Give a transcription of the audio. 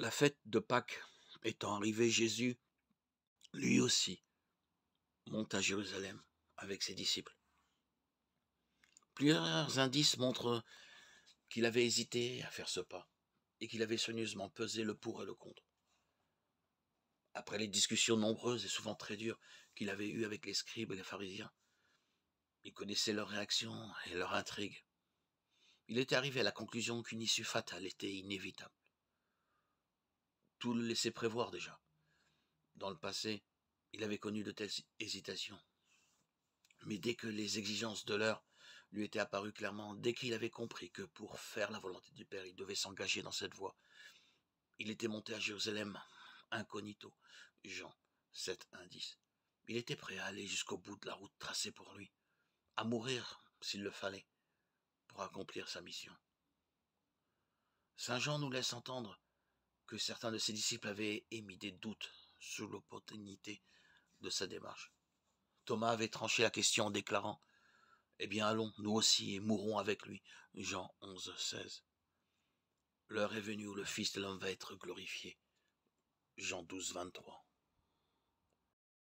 La fête de Pâques étant arrivée, Jésus, lui aussi, monte à Jérusalem avec ses disciples. Plusieurs indices montrent qu'il avait hésité à faire ce pas et qu'il avait soigneusement pesé le pour et le contre. Après les discussions nombreuses et souvent très dures qu'il avait eues avec les scribes et les pharisiens, il connaissait leurs réactions et leur intrigue. Il était arrivé à la conclusion qu'une issue fatale était inévitable tout le laissait prévoir déjà. Dans le passé, il avait connu de telles hésitations. Mais dès que les exigences de l'heure lui étaient apparues clairement, dès qu'il avait compris que pour faire la volonté du Père, il devait s'engager dans cette voie, il était monté à Jérusalem, incognito, Jean 7, indice. Il était prêt à aller jusqu'au bout de la route tracée pour lui, à mourir s'il le fallait, pour accomplir sa mission. Saint Jean nous laisse entendre que certains de ses disciples avaient émis des doutes sur l'opportunité de sa démarche. Thomas avait tranché la question en déclarant Eh bien, allons, nous aussi, et mourons avec lui. Jean 11, 16. L'heure est venue où le Fils de l'homme va être glorifié. Jean 12, 23.